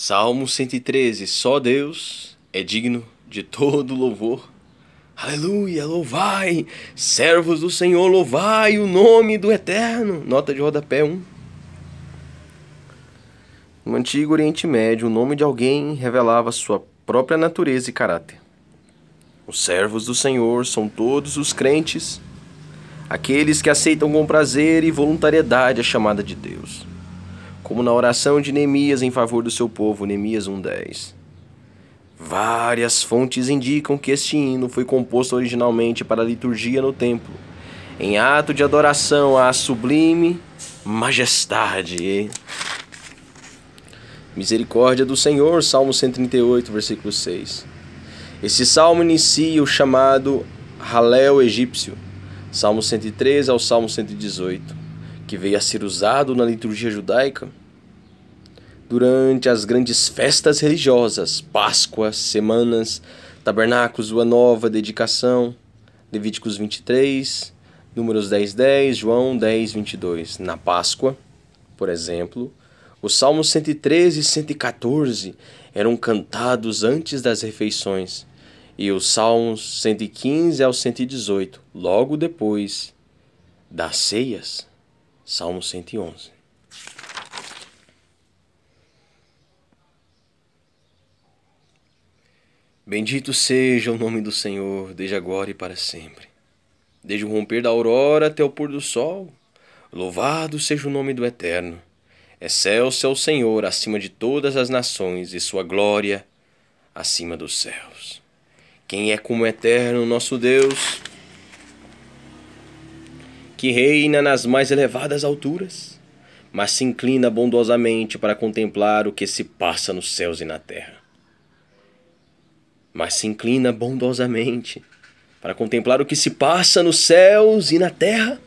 Salmo 113: Só Deus é digno de todo louvor. Aleluia, louvai, servos do Senhor, louvai o nome do Eterno. Nota de rodapé 1. No antigo Oriente Médio, o nome de alguém revelava sua própria natureza e caráter. Os servos do Senhor são todos os crentes, aqueles que aceitam com prazer e voluntariedade a chamada de Deus como na oração de Neemias em favor do seu povo, Neemias 1:10. Várias fontes indicam que este hino foi composto originalmente para a liturgia no templo, em ato de adoração à sublime majestade. Misericórdia do Senhor, Salmo 138, versículo 6. Esse salmo inicia o chamado Halel egípcio, Salmo 103 ao Salmo 118 que veio a ser usado na liturgia judaica durante as grandes festas religiosas, Páscoa, semanas, tabernáculos, lua nova, dedicação, Levíticos 23, Números 10, 10, João 10, 22. Na Páscoa, por exemplo, os Salmos 113 e 114 eram cantados antes das refeições, e os Salmos 115 ao 118, logo depois das ceias. Salmo 111. Bendito seja o nome do Senhor, desde agora e para sempre. Desde o romper da aurora até o pôr do sol, louvado seja o nome do Eterno. Excelso é o Senhor acima de todas as nações e sua glória acima dos céus. Quem é como o Eterno, nosso Deus? que reina nas mais elevadas alturas, mas se inclina bondosamente para contemplar o que se passa nos céus e na terra. Mas se inclina bondosamente para contemplar o que se passa nos céus e na terra.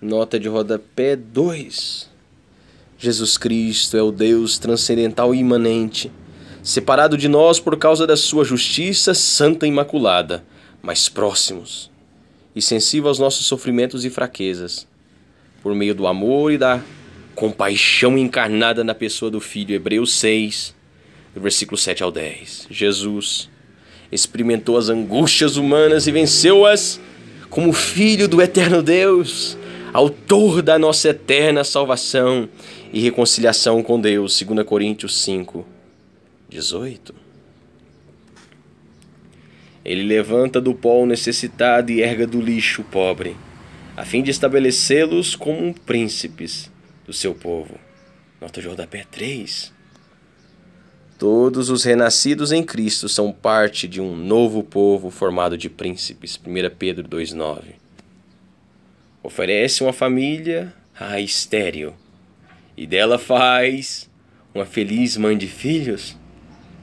Nota de rodapé 2. Jesus Cristo é o Deus transcendental e imanente, separado de nós por causa da sua justiça santa e imaculada, mas próximos e sensível aos nossos sofrimentos e fraquezas, por meio do amor e da compaixão encarnada na pessoa do Filho. Hebreus 6, do versículo 7 ao 10. Jesus experimentou as angústias humanas e venceu-as como Filho do Eterno Deus, autor da nossa eterna salvação e reconciliação com Deus. 2 Coríntios 5, 18. Ele levanta do pó o necessitado e erga do lixo o pobre, a fim de estabelecê-los como príncipes do seu povo. Nota Jordapé 3. Todos os renascidos em Cristo são parte de um novo povo formado de príncipes. 1 Pedro 2,9. Oferece uma família a estéreo e dela faz uma feliz mãe de filhos.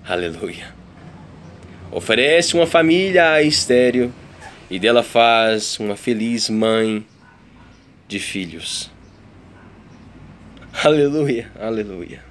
Aleluia oferece uma família a estéreo e dela faz uma feliz mãe de filhos. Aleluia, aleluia.